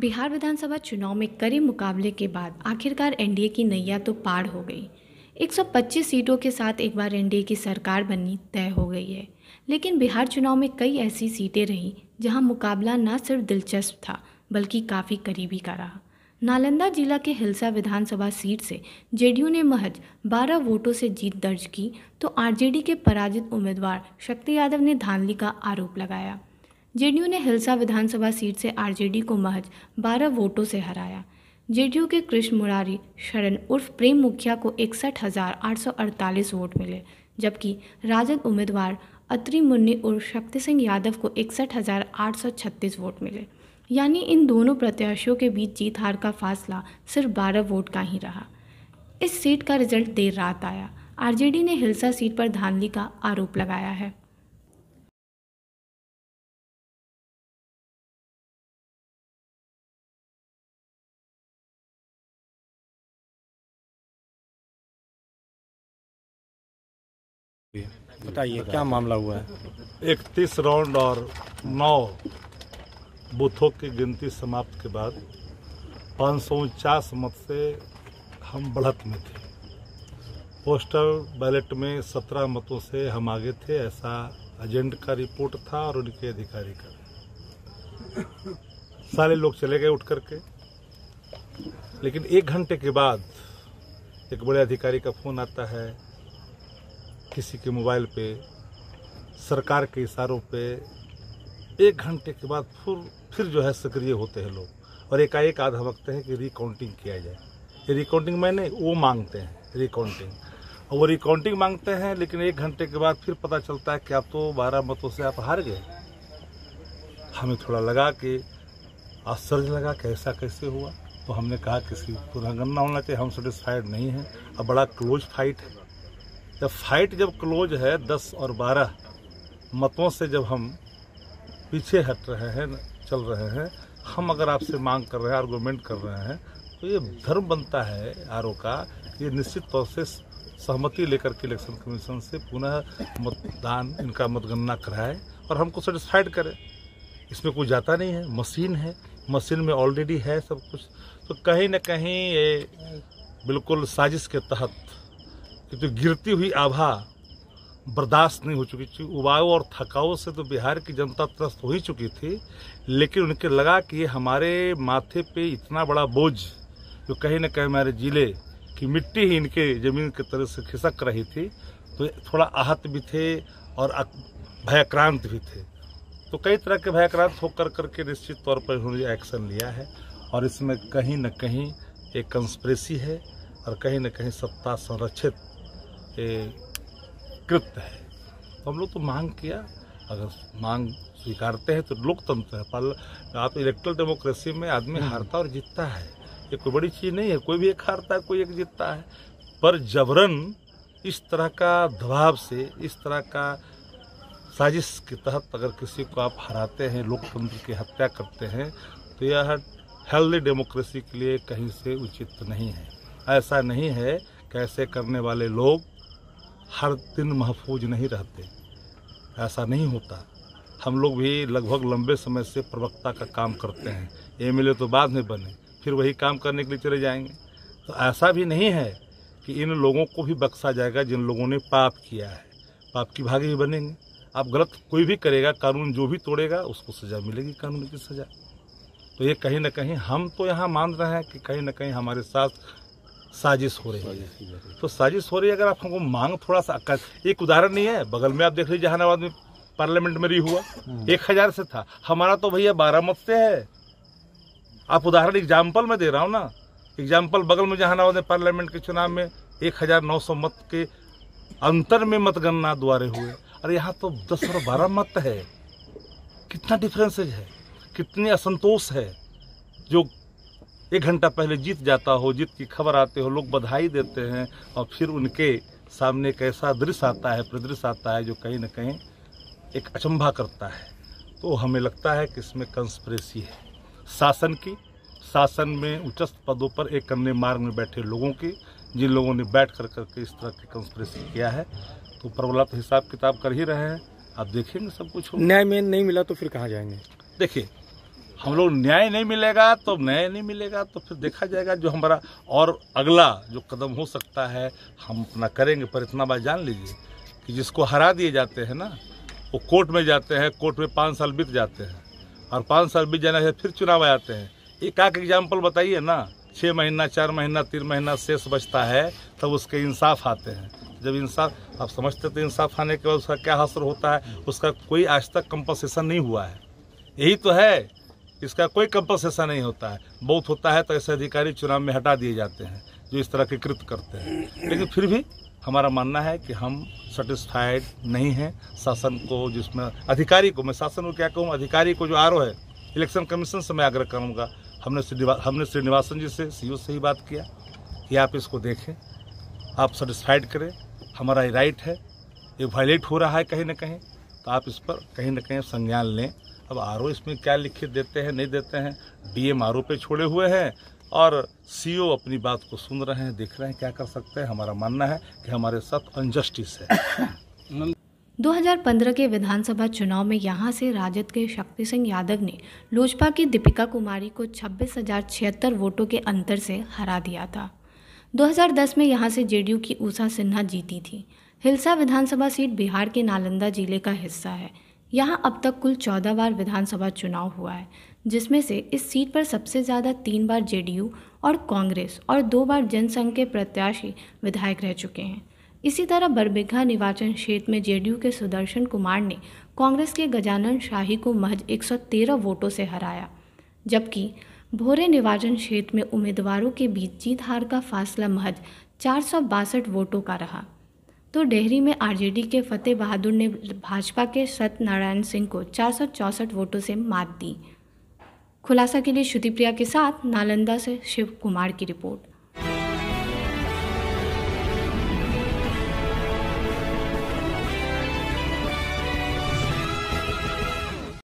बिहार विधानसभा चुनाव में कड़े मुकाबले के बाद आखिरकार एनडीए की नैया तो पार हो गई 125 सीटों के साथ एक बार एनडीए की सरकार बननी तय हो गई है लेकिन बिहार चुनाव में कई ऐसी सीटें रहीं जहां मुकाबला न सिर्फ दिलचस्प था बल्कि काफ़ी करीबी का रहा नालंदा जिला के हिलसा विधानसभा सीट से जेडीयू ने महज 12 वोटों से जीत दर्ज की तो आरजेडी के पराजित उम्मीदवार शक्ति यादव ने धानली का आरोप लगाया जेडीयू ने हिलसा विधानसभा सीट से आरजेडी को महज 12 वोटों से हराया जेडीयू के कृष्ण मुरारी शरण उर्फ प्रेम मुखिया को इकसठ वोट मिले जबकि राजद उम्मीदवार अत्रि मुन्नी उर्फ शक्ति सिंह यादव को इकसठ वोट मिले यानी इन दोनों प्रत्याशियों के बीच जीत हार का फासला सिर्फ बारह वोट का ही रहा इस सीट का रिजल्ट देर रात आया आरजेडी ने हिलसा सीट पर धांधली का आरोप लगाया है बताइए क्या मामला हुआ है इकतीस राउंड और नौ बूथों की गिनती समाप्त के बाद पाँच मत से हम बढ़त में थे पोस्टल बैलेट में सत्रह मतों से हम आगे थे ऐसा एजेंट का रिपोर्ट था और उनके अधिकारी का सारे लोग चले गए उठ करके लेकिन एक घंटे के बाद एक बड़े अधिकारी का फोन आता है किसी के मोबाइल पे सरकार के इशारों पे एक घंटे के बाद फिर फिर जो है सक्रिय होते हैं लोग और एकाएक आधा वक्त है कि रिकाउंटिंग किया जाए ये रिकाउंटिंग मैंने वो मांगते हैं रिकाउंटिंग और वो रिकाउंटिंग मांगते हैं लेकिन एक घंटे के बाद फिर पता चलता है कि आप तो बारह मतों से आप हार गए हमें थोड़ा लगा कि आश्चर्य लगा कि ऐसा कैसे हुआ तो हमने कहा किसी को तो गन्ना होना चाहिए हम सेटिस्फाइड नहीं हैं अब बड़ा क्लोज फाइट है जब फाइट जब क्लोज है दस और बारह मतों से जब हम पीछे हट रहे हैं चल रहे हैं हम अगर आपसे मांग कर रहे हैं आर्गूमेंट कर रहे हैं तो ये धर्म बनता है आर का ये निश्चित तौर से सहमति लेकर के इलेक्शन कमीशन से पुनः मतदान इनका मतगणना कराए और हमको सेटिस्फाइड करें इसमें कोई जाता नहीं है मशीन है मशीन में ऑलरेडी है सब कुछ तो कहीं ना कहीं ये बिल्कुल साजिश के तहत कि जो गिरती हुई आभा बर्दाश्त नहीं हो चुकी थी उबाऊ और थकाओ से तो बिहार की जनता त्रस्त हो ही चुकी थी लेकिन उनके लगा कि हमारे माथे पे इतना बड़ा बोझ जो कहीं ना कहीं हमारे ज़िले की मिट्टी ही इनके ज़मीन की तरह से खिसक रही थी तो थोड़ा आहत भी थे और भयाक्रांत भी थे तो कई तरह के भयाक्रांत होकर करके निश्चित तौर पर उन्होंने एक्शन लिया है और इसमें कहीं ना कहीं एक कंस्परेसी है और कहीं ना कहीं सत्ता संरक्षित कृत्य है तो हम लोग तो मांग किया अगर मांग स्वीकारते हैं तो लोकतंत्र तो तो है पल आप इलेक्ट्रल डेमोक्रेसी में आदमी हम्म। हारता और जीतता है ये कोई बड़ी चीज़ नहीं है कोई भी एक हारता है कोई एक जीतता है पर जबरन इस तरह का दबाव से इस तरह का साजिश के तहत अगर किसी को आप हराते हैं लोकतंत्र की हत्या करते हैं तो यह हेल्दी डेमोक्रेसी के लिए कहीं से उचित नहीं है ऐसा नहीं है कैसे करने वाले लोग हर दिन महफूज नहीं रहते ऐसा नहीं होता हम लोग भी लगभग लंबे समय से प्रवक्ता का काम करते हैं एमएलए तो बाद में बने फिर वही काम करने के लिए चले जाएंगे तो ऐसा भी नहीं है कि इन लोगों को भी बख्शा जाएगा जिन लोगों ने पाप किया है पाप की भागी ही बनेंगे आप गलत कोई भी करेगा कानून जो भी तोड़ेगा उसको सज़ा मिलेगी कानून की सज़ा तो ये कहीं ना कहीं हम तो यहाँ मान रहे हैं कि कहीं ना कहीं हमारे साथ साजिश हो रही है तो साजिश हो रही है अगर आप हमको मांग थोड़ा सा एक उदाहरण नहीं है बगल में आप देख लीजिए जहानाबाद में पार्लियामेंट में भी हुआ हम्म। एक हजार से था हमारा तो भैया बारह मत से है आप उदाहरण एग्जाम्पल में दे रहा हूँ ना एग्जाम्पल बगल में जहानाबाद में पार्लियामेंट के चुनाव में एक हजार नौ सौ मत के अंतर में मतगणना द्वारे हुए अरे यहाँ तो दस और बारह मत है कितना डिफरेंसेज है कितनी असंतोष है जो एक घंटा पहले जीत जाता हो जीत की खबर आते हो लोग बधाई देते हैं और फिर उनके सामने एक ऐसा दृश्य आता है प्रदृश्य आता है जो कहीं ना कहीं एक अचंभा करता है तो हमें लगता है कि इसमें कंस्परेसी है शासन की शासन में उच्चस्त पदों पर एक कन्ने मार्ग में बैठे लोगों की जिन लोगों ने बैठ कर करके इस तरह की कंस्परेसी किया है तो प्रबला तो हिसाब किताब कर ही रहे हैं आप देखेंगे सब कुछ न्याय में नहीं मिला तो फिर कहाँ जाएंगे देखिए हम लोग न्याय नहीं मिलेगा तो न्याय नहीं मिलेगा तो फिर देखा जाएगा जो हमारा और अगला जो कदम हो सकता है हम अपना करेंगे पर इतना बात जान लीजिए कि जिसको हरा दिए जाते हैं ना वो कोर्ट में जाते हैं कोर्ट में पाँच साल बीत जाते हैं और पाँच साल बीत जाने से फिर चुनाव आते हैं एक आख एग्जाम्पल बताइए ना छः महीना चार महीना तीन महीना शेष बचता है तब उसके इंसाफ आते हैं जब इंसाफ आप समझते तो इंसाफ आने के बाद उसका क्या असर होता है उसका कोई आज तक कंपनसेशन नहीं हुआ है यही तो है इसका कोई कंपलसेशन नहीं होता है बहुत होता है तो ऐसे अधिकारी चुनाव में हटा दिए जाते हैं जो इस तरह के कृत करते हैं लेकिन फिर भी हमारा मानना है कि हम सेटिस्फाइड नहीं हैं शासन को जिसमें अधिकारी को मैं शासन को क्या कहूँ अधिकारी को जो आर है इलेक्शन कमीशन से मैं आग्रह करूँगा हमने हमने श्रीनिवासन जी से सी से ही बात किया कि आप इसको देखें आप सेटिस्फाइड करें हमारा ये राइट है ये वायलेट हो रहा है कहीं ना कहीं तो आप इस पर कहीं ना कहीं संज्ञान लें अब आर इसमें क्या लिखित देते हैं नहीं देते हैं डीएम आर पे छोड़े हुए हैं और सीईओ अपनी बात को सुन रहे हैं देख रहे हैं क्या कर सकते हैं हमारा मानना है कि हमारे साथ अनजस्टिस है 2015 के विधानसभा चुनाव में यहां से राजद के शक्ति सिंह यादव ने लोजपा की दीपिका कुमारी को छब्बीस वोटों के अंतर से हरा दिया था 2010 में यहां से जेडीयू की उषा सिन्हा जीती थी हिलसा विधानसभा सीट बिहार के नालंदा जिले का हिस्सा है यहाँ अब तक कुल चौदह बार विधानसभा चुनाव हुआ है जिसमें से इस सीट पर सबसे ज़्यादा तीन बार जेडीयू और कांग्रेस और दो बार जनसंघ के प्रत्याशी विधायक रह चुके हैं इसी तरह बरबिघा निर्वाचन क्षेत्र में जेडीयू के सुदर्शन कुमार ने कांग्रेस के गजानन शाही को महज 113 वोटों से हराया जबकि भोरे निर्वाचन क्षेत्र में उम्मीदवारों के बीच जीत हार का फासला महज चार वोटों का रहा तो डेहरी में आरजेडी के फतेह बहादुर ने भाजपा के सत्यनारायण सिंह को चार वोटों से मात दी खुलासा के लिए श्रुतिप्रिया के साथ नालंदा से शिव कुमार की रिपोर्ट